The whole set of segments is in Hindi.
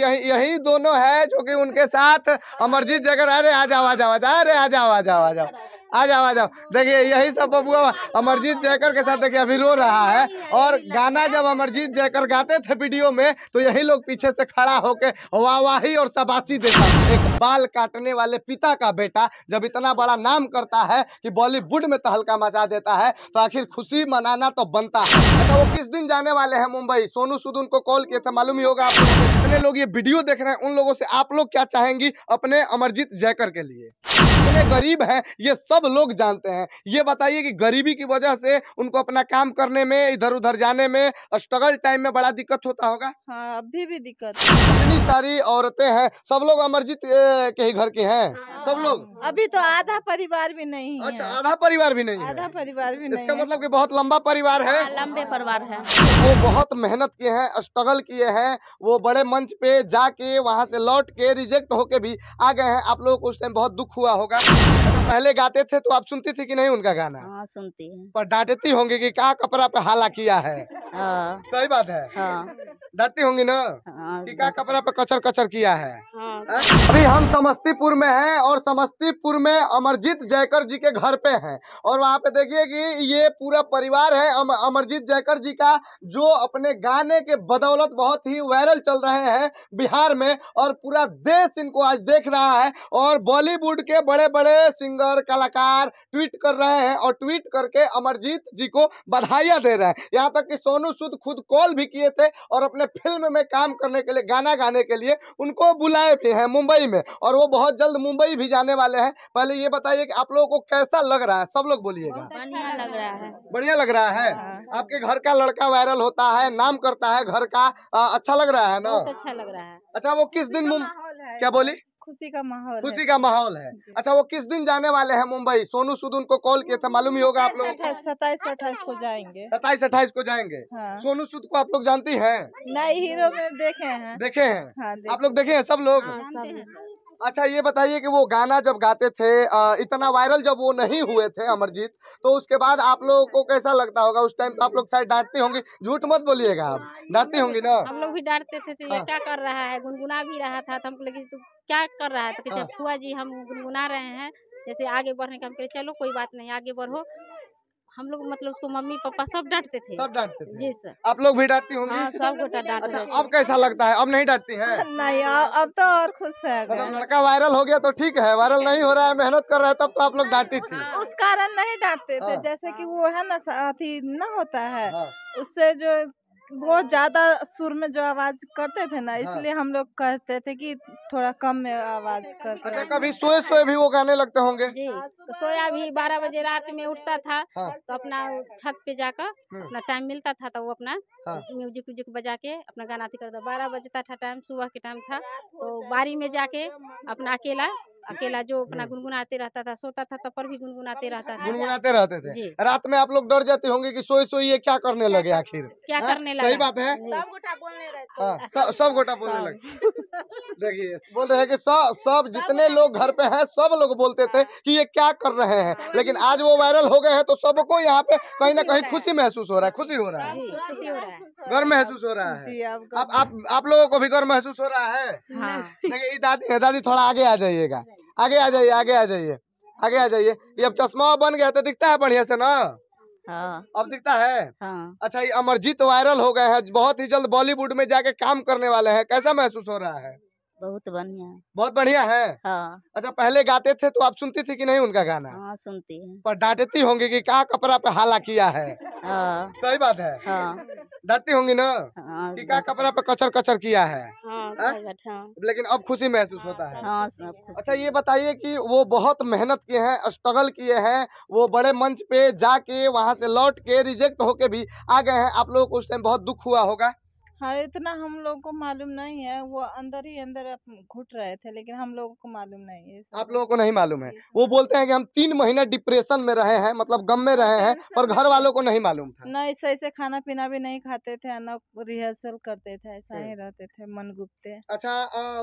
यही यही दोनों है जो कि उनके साथ अमरजीत जगह अरे आ जाओ आ जाओ आ जाओ अरे आ जाओ आ जाओ आ जाओ आ जाओ आ जाओ देखिए यही सब बबुआ अमरजीत जयकर के साथ देखिए अभी रो रहा है और गाना जब अमरजीत जयकर गाते थे वीडियो में तो यही लोग पीछे से खड़ा होके वाहवाही और सबासी देता एक बाल काटने वाले पिता का बेटा जब इतना बड़ा नाम करता है कि बॉलीवुड में तहलका तो मचा देता है तो आखिर खुशी मनाना तो बनता है अच्छा वो किस दिन जाने वाले हैं मुंबई सोनू सूद उनको कॉल किए थे मालूम ही होगा आप जितने लोग ये वीडियो देख रहे हैं उन लोगों से आप लोग क्या चाहेंगी अपने अमरजीत जयकर के लिए इतने गरीब है ये सब सब लोग जानते हैं ये बताइए कि गरीबी की वजह से उनको अपना काम करने में इधर उधर जाने में स्ट्रगल टाइम में बड़ा दिक्कत होता होगा हाँ अभी भी दिक्कत इतनी सारी औरतें हैं सब लोग अमरजीत के ही घर के हैं हाँ। सब लोग अभी तो आधा परिवार भी नहीं अच्छा आधा परिवार भी नहीं आधा परिवार भी नहीं इसका मतलब की बहुत लंबा परिवार है हाँ, लंबे परिवार है वो बहुत मेहनत किए हैं स्ट्रगल किए हैं वो बड़े मंच पे जाके वहाँ से लौट के रिजेक्ट होके भी आ गए हैं आप लोगों को उस टाइम बहुत दुख हुआ होगा पहले गाते थे तो आप सुनती थी कि नहीं उनका गाना आ, हाँ, सुनती है पर डांटती होंगी कि कहाँ कपड़ा पे हाला किया है हाँ। सही बात है हाँ। डरती होंगी ना कि क्या कपड़ा पे कचर कचर किया है हाँ। अभी हम समस्तीपुर में हैं और समस्तीपुर में अमरजीत जयकर जी के घर पे हैं और वहाँ पे देखिए कि ये पूरा परिवार है अमरजीत जयकर जी का जो अपने गाने के बदौलत बहुत ही वायरल चल रहे हैं बिहार में और पूरा देश इनको आज देख रहा है और बॉलीवुड के बड़े बड़े सिंगर कलाकार ट्वीट कर रहे हैं और ट्वीट करके अमरजीत जी को बधाइयाँ दे रहे हैं यहाँ तक कि सोनू सूद खुद कॉल भी किए थे और अपने अपने फिल्म में काम करने के लिए गाना गाने के लिए उनको बुलाए भी हैं मुंबई में और वो बहुत जल्द मुंबई भी जाने वाले हैं पहले ये बताइए कि आप लोगों को कैसा लग रहा है सब लोग बोलिएगा बढ़िया अच्छा लग रहा है बढ़िया लग रहा है हाँ। आपके घर का लड़का वायरल होता है नाम करता है घर का अच्छा लग रहा है ना अच्छा लग रहा है अच्छा वो किस दिन तो क्या बोली खुशी का माहौल खुशी का माहौल है अच्छा वो किस दिन जाने वाले हैं मुंबई सोनू सूद उनको कॉल किया था मालूम ही होगा आप लोग सताइस अट्ठाईस को जाएंगे सताइस अट्ठाईस को जाएंगे हाँ। सोनू सूद को आप लोग जानती है नई हीरो में देखे हैं देखे हैं हाँ, आप लोग देखे हैं सब लोग हाँ, अच्छा ये बताइए कि वो गाना जब गाते थे इतना वायरल जब वो नहीं हुए थे अमरजीत तो उसके बाद आप लोगों को कैसा लगता होगा उस टाइम तो आप लोग शायद डांटती होंगी झूठ मत बोलिएगा आप डांटती होंगी ना हम लोग भी डांटते थे तो ये हाँ। क्या कर रहा है गुनगुना भी रहा था तो हमको तो क्या कर रहा है तो फुआ हाँ। जी हम गुनगुना रहे हैं जैसे आगे बढ़ने का हम चलो कोई बात नहीं आगे बढ़ो हम लोग मतलब उसको मम्मी पापा सब डांटते थे सब डांटते थे जी सर आप लोग भी डांटती होंगी हाँ, सब गोटा डांटते अच्छा अब कैसा लगता है अब नहीं डांटती है नहीं अब अब तो और खुश है मतलब लड़का वायरल हो गया तो ठीक है वायरल नहीं हो रहा है मेहनत कर रहा है तब तो आप लोग डांटती थी उस कारण नहीं डांटते थे हाँ। जैसे की वो है ना अथी न होता है हाँ। उससे जो बहुत ज्यादा सुर में जो आवाज करते थे ना हाँ। इसलिए हम लोग कहते थे कि थोड़ा कम में आवाज करते अच्छा, अच्छा कभी सोए सोए भी वो गाने लगते होंगे जी तो सोया भी बारह बजे रात में उठता था हाँ। तो अपना छत पे जाकर हम्म। अपना टाइम मिलता था तो वो अपना म्यूजिक हाँ। व्यूजिक बजा के अपना गाना करता बारह बजता था टाइम सुबह के टाइम था तो बारी में तो जाके अपना अकेला अकेला जो अपना हाँ। गुनगुनाते रहता था सोता था तब पर भी गुनगुनाते रहता था गुनगुनाते रहते थे रात में आप लोग डर जाते होंगे कि सोई सोई ये क्या करने लगे आखिर क्या हाँ? करने लगे सही बात है सब गोटा बोलने लगे हाँ, सब गोटा बोलने लगे देखिए बोल रहे हैं कि सब जितने लोग घर पे हैं सब लोग बोलते थे कि ये क्या कर रहे हैं लेकिन आज वो वायरल हो गए हैं तो सबको यहाँ पे कहीं ना कहीं खुशी महसूस हो रहा है खुशी हो रहा है गर्व महसूस हो रहा है आप आप आप लोगों को भी गर्व महसूस हो रहा है दादी है दादी थोड़ा आगे आ जाइएगा आगे आ जाइए आगे आ जाइए आगे आ जाइए ये अब चश्मा बन गया तो दिखता है बढ़िया से ना हाँ। अब दिखता है हाँ। अच्छा ये अमरजीत वायरल हो गए हैं बहुत ही जल्द बॉलीवुड में जाके काम करने वाले हैं कैसा महसूस हो रहा है बहुत बढ़िया बहुत बढ़िया है हाँ। अच्छा पहले गाते थे तो आप सुनती थी कि नहीं उनका गाना हाँ सुनती है पर डांटती होंगी कि कहाँ कपड़ा पे हाला किया है हाँ। सही बात है हाँ। डांटती होंगी ना हाँ, कि कहाँ कपड़ा पे कचर कचर किया है हाँ, हाँ? हाँ। लेकिन अब खुशी महसूस होता है हाँ, अच्छा ये बताइए कि वो बहुत मेहनत किए हैं स्ट्रगल किए हैं वो बड़े मंच पे जाके वहाँ से लौट के रिजेक्ट होके भी आ गए हैं आप लोगों को उस टाइम बहुत दुख हुआ होगा हाँ इतना हम लोग को मालूम नहीं है वो अंदर ही अंदर घुट रहे थे लेकिन हम लोगों को मालूम नहीं है आप लोगों को नहीं मालूम है वो बोलते हैं कि हम तीन महीने डिप्रेशन में रहे हैं मतलब गम में रहे हैं पर घर वालों को नहीं मालूम था न ऐसे ऐसे खाना पीना भी नहीं खाते थे न रिहर्सल करते थे ऐसा हम्म। ही रहते थे मन गुप्ते अच्छा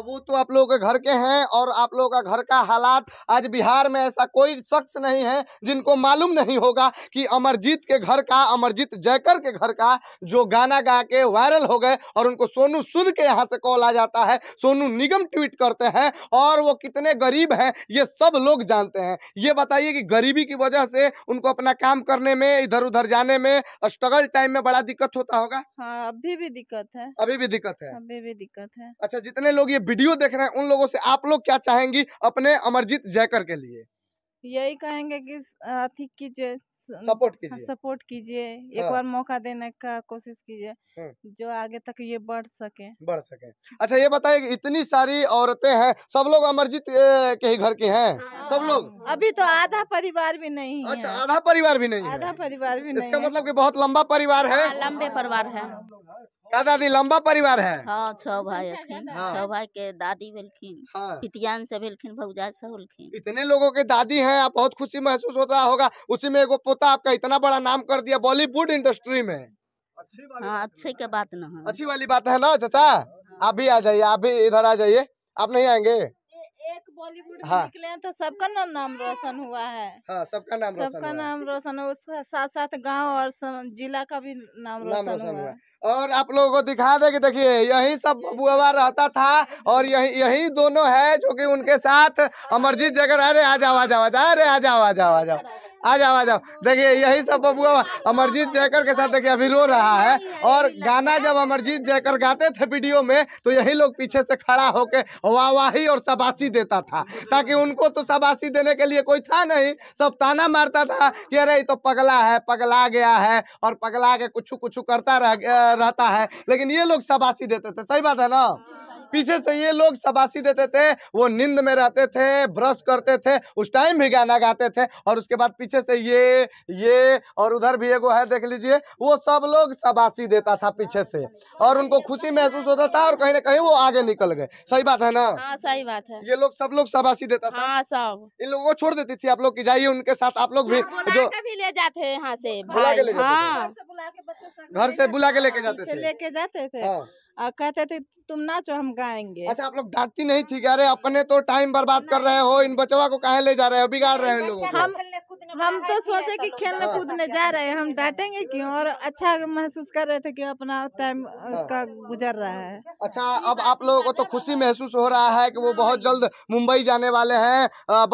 वो तो आप लोगों के घर के है और आप लोगों का घर का हालात आज बिहार में ऐसा कोई शख्स नहीं है जिनको मालूम नहीं होगा की अमरजीत के घर का अमरजीत जयकर के घर का जो गाना गा के वायरल हो गए पे और उनको सोनू सुद के यहाँ से कॉल आ जाता है सोनू निगम ट्वीट करते हैं और वो कितने गरीब हैं ये सब लोग जानते हैं ये बताइए कि गरीबी की वजह से उनको अपना काम करने में इधर उधर जाने में स्ट्रगल टाइम में बड़ा दिक्कत होता होगा हाँ अभी भी दिक्कत है अभी भी दिक्कत है अभी भी दिक्कत है अच्छा जितने लोग ये वीडियो देख रहे हैं उन लोगों से आप लोग क्या चाहेंगी अपने अमरजीत जयकर के लिए यही कहेंगे कि आर्थिक कीजिए सपोर्ट हाँ, कीजिए सपोर्ट कीजिए एक हाँ। बार मौका देने का कोशिश कीजिए हाँ। जो आगे तक ये बढ़ सके बढ़ सके अच्छा ये बताइए इतनी सारी औरतें हैं सब लोग अमरजीत के ही घर के हैं हाँ। सब लोग हाँ, अभी तो आधा परिवार भी नहीं अच्छा आधा परिवार भी नहीं आधा परिवार भी नहीं इसका मतलब की बहुत लंबा परिवार है लंबे परिवार है का दादी लंबा परिवार है हाँ छह भाई छह भाई के दादी हाँ। पितियान से भौजा से होलखिन इतने लोगों के दादी हैं आप बहुत खुशी महसूस होता होगा उसी में एगो पोता आपका इतना बड़ा नाम कर दिया बॉलीवुड इंडस्ट्री में हाँ अच्छे के बात न अच्छी वाली बात है ना चाचा हाँ। आप भी आ जाइए आप भी इधर आ जाइए आप नहीं आएंगे एक बॉलीवुड हाँ। निकले हैं तो सबका ना नाम रोशन हुआ है हाँ, सबका नाम सबका रोशन नाम रोशन है उसके साथ साथ गांव और जिला का भी नाम रोशन, नाम रोशन हुआ, हुआ। और आप लोगों को दिखा दे कि देखिए यही सब बुआवा रहता था और यही यही दोनों है जो कि उनके साथ अमरजीत जगह अरे आ जाओ आ जाओ आ जाओ अरे आ जाओ आ जाओ आ जाओ आ जाओ आ जाओ देखिए यही सब बबुआ अमरजीत जयकर के साथ देखिए अभी रो रहा है और गाना जब अमरजीत जयकर गाते थे वीडियो में तो यही लोग पीछे से खड़ा होके वाहवाही और शबासी देता था ताकि उनको तो शबासी देने के लिए कोई था नहीं सब ताना मारता था कि अरे तो पगला है पगला गया है और पगला के कुछ कुछ करता रह, रहता है लेकिन ये लोग शबासी देते थे सही बात है ना पीछे से ये लोग शबासी देते थे वो नींद में रहते थे ब्रश करते थे उस टाइम भी गाना गाते थे और उसके बाद पीछे से ये ये और उधर भी एगो है देख लीजिए वो सब लोग शबासी देता था पीछे से और उनको खुशी महसूस होता था और कहीं ना कहीं वो आगे निकल गए सही बात है ना हाँ, सही बात है ये लोग सब लोग शबासी देता था हाँ, सब इन लोगों को छोड़ देती थी आप लोग की जाइए उनके साथ आप लोग भी हाँ, जो भी ले जाते हैं यहाँ से घर से बुला के लेके जाते थे लेके जाते थे और कहते थे तुम नाचो हम गाएंगे अच्छा आप लोग डांटती नहीं थी अरे हाँ। अपने तो टाइम बर्बाद कर रहे हो इन बचवा को कहा ले जा रहे हो बिगाड़ रहे हैं तो लोग हम हम तो सोचे कि खेलने कूदने जा रहे हैं हम डांटेंगे क्यों और अच्छा महसूस कर रहे थे कि अपना हाँ। टाइम उसका हाँ। गुजर रहा है अच्छा अब आप लोगों को तो खुशी तो महसूस हो रहा है कि वो बहुत जल्द मुंबई जाने वाले हैं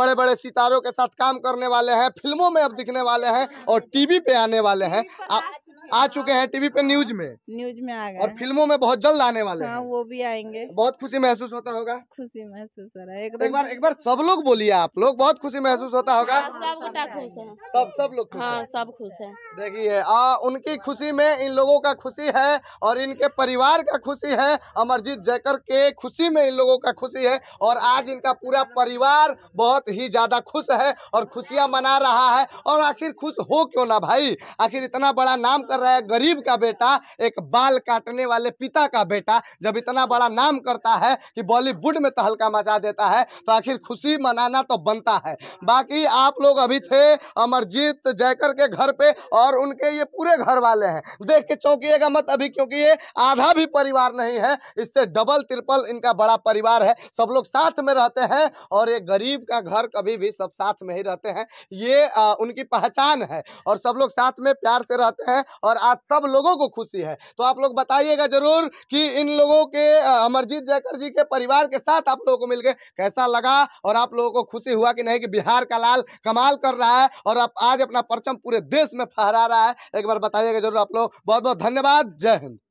बड़े बड़े सितारों के साथ काम करने वाले हैं फिल्मों में अब दिखने वाले हैं और टीवी पे आने वाले हैं आप आ हाँ। चुके हैं टीवी पे न्यूज में न्यूज में आ गए और फिल्मों में बहुत जल्द आने वाले हाँ, वो भी आएंगे बहुत खुशी महसूस होता होगा खुशी महसूस हो रहा है एक बार एक बार सब लोग बोलिए आप लोग बहुत खुशी महसूस होता हाँ, होगा सब गोटा खुश है सब सब लोग हाँ सब खुश है देखिए उनकी खुशी में इन लोगों का खुशी है और इनके परिवार का खुशी है अमरजीत जयकर के खुशी में इन लोगों का खुशी है और आज इनका पूरा परिवार बहुत ही ज्यादा खुश है और खुशियां मना रहा है और आखिर खुश हो क्यों ना भाई आखिर इतना बड़ा नाम कर कर रहा है गरीब का बेटा एक बाल काटने वाले पिता का बेटा जब इतना बड़ा नाम करता है कि बॉलीवुड में तहलका तो मचा देता है तो आखिर खुशी मनाना तो बनता है बाकी आप लोग अभी थे अमरजीत जयकर के घर पे और उनके ये पूरे घर वाले हैं देख के चौंकिएगा मत अभी क्योंकि ये आधा भी परिवार नहीं है इससे डबल त्रिपल इनका बड़ा परिवार है सब लोग साथ में रहते हैं और ये गरीब का घर कभी भी सब साथ में ही रहते हैं ये आ, उनकी पहचान है और सब लोग साथ में प्यार से रहते हैं और आज सब लोगों को खुशी है तो आप लोग बताइएगा जरूर कि इन लोगों के अमरजीत जयकर जी के परिवार के साथ आप लोगों को मिलकर कैसा लगा और आप लोगों को खुशी हुआ कि नहीं कि बिहार का लाल कमाल कर रहा है और आप आज अपना परचम पूरे देश में फहरा रहा है एक बार बताइएगा जरूर आप लोग बहुत बहुत धन्यवाद जय हिंद